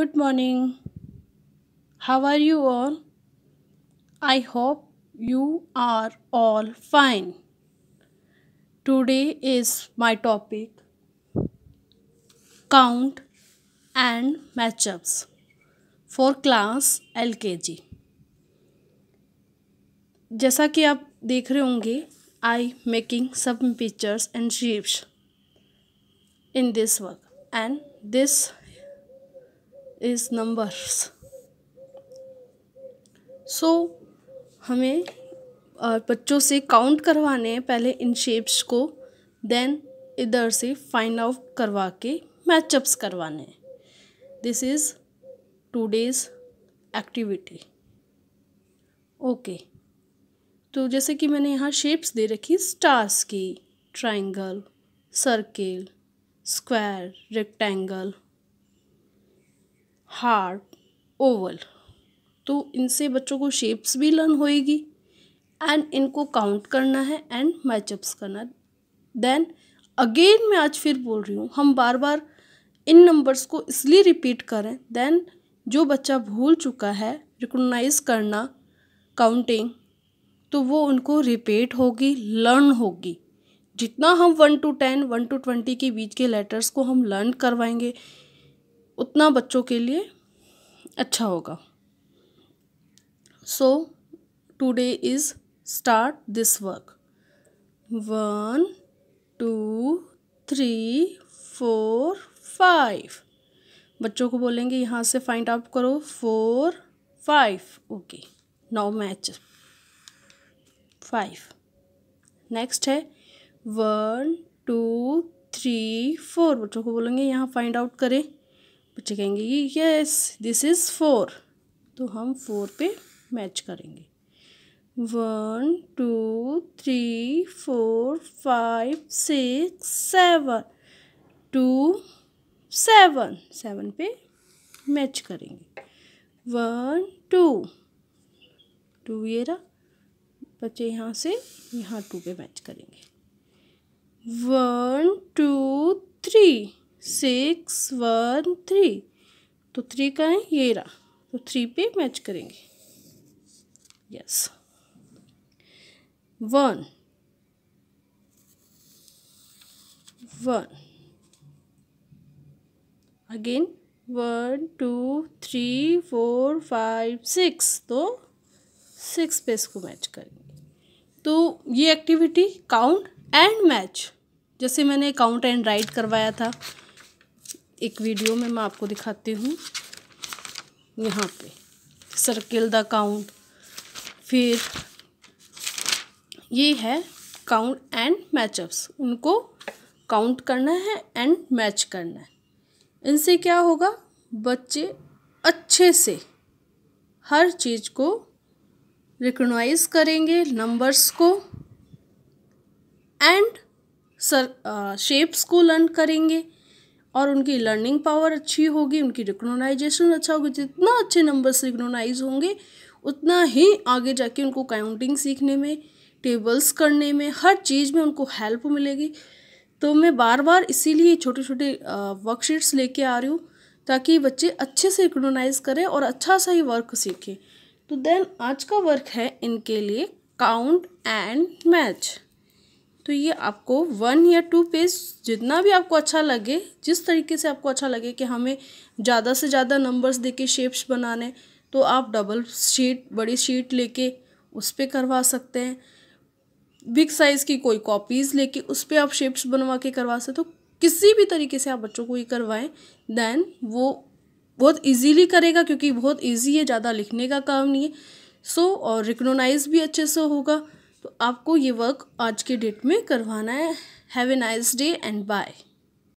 good morning how are you all I hope you are all fine today is my topic count and matchups for class lkg जैसा कि आप देख रहे होंगे I making सब pictures and shapes in this work and this is numbers so हमें और बच्चों से काउंट करवाने हैं पहले इन शेप्स को देन इधर से फाइंड आउट करवा के मैचअप्स करवाने हैं this is today's activity okay तो जैसे कि मैंने यहाँ शेप्स दे रखी स्टार्स की triangle circle square rectangle heart oval तो इनसे बच्चों को शेप्स भी लर्न होएगी एंड इनको काउंट करना है एंड मैचअप्स करना देन अगेन मैं आज फिर बोल रही हूँ हम बार बार इन नंबर्स को इसलिए रिपीट करें देन जो बच्चा भूल चुका है रिकोगनाइज करना काउंटिंग तो वो उनको रिपीट होगी लर्न होगी जितना हम one two ten one two twenty के बीच के लेटर्स को हम लर्न करवाएंगे उतना बच्चों के लिए अच्छा होगा so today is start this work one two three four five बच्चों को बोलेंगे यहाँ से फाइंड आउट करो four five okay now match five next है वन टू थ्री फोर बच्चों को बोलेंगे यहाँ फाइंड आउट करें बच्चे कहेंगे कि यस दिस इज़ फोर तो हम फोर पे मैच करेंगे one two three four five six seven two seven seven पे मैच करेंगे वन टू टू ये रहा बच्चे यहाँ से यहाँ टू पे मैच करेंगे one two three six one three तो थ्री का है ये रहा तो थ्री पे मैच करेंगे yes one one again one two three four five six तो सिक्स पे इसको मैच करेंगे तो ये एक्टिविटी काउंट एंड मैच जैसे मैंने काउंट एंड राइट करवाया था एक वीडियो में मैं आपको दिखाती हूँ यहाँ पे सर्किल द काउंट फिर ये है काउंट एंड मैचअप्स उनको काउंट करना है एंड मैच करना है इनसे क्या होगा बच्चे अच्छे से हर चीज़ को रिकगनाइज करेंगे नंबर्स को एंड सर शेप्स को लर्न करेंगे और उनकी लर्निंग पावर अच्छी होगी उनकी रिकग्नोनाइजेशन अच्छा होगी जितना अच्छे नंबर से रिकग्नोनाइज होंगे उतना ही आगे जाके उनको काउंटिंग सीखने में टेबल्स करने में हर चीज़ में उनको हेल्प मिलेगी तो मैं बार बार इसीलिए छोटे छोटे वर्कशीट्स लेके आ रही हूँ ताकि बच्चे अच्छे से रिकग्नोनाइज करें और अच्छा सा ही वर्क सीखें तो देन आज का वर्क है इनके लिए काउंट एंड मैच तो ये आपको वन या टू पेज जितना भी आपको अच्छा लगे जिस तरीके से आपको अच्छा लगे कि हमें ज़्यादा से ज़्यादा नंबर्स दे के शेप्स बनाने तो आप डबल शीट बड़ी शीट लेके उस पर करवा सकते हैं बिग साइज़ की कोई कॉपीज़ लेके उस पर आप शेप्स बनवा के करवा सकते हो तो किसी भी तरीके से आप बच्चों को ये करवाएं दैन वो बहुत इजीली करेगा क्योंकि बहुत इजी है ज़्यादा लिखने का काम नहीं है सो so, और रिकग्नोनाइज भी अच्छे से होगा तो आपको ये वर्क आज के डेट में करवाना है have a nice day and bye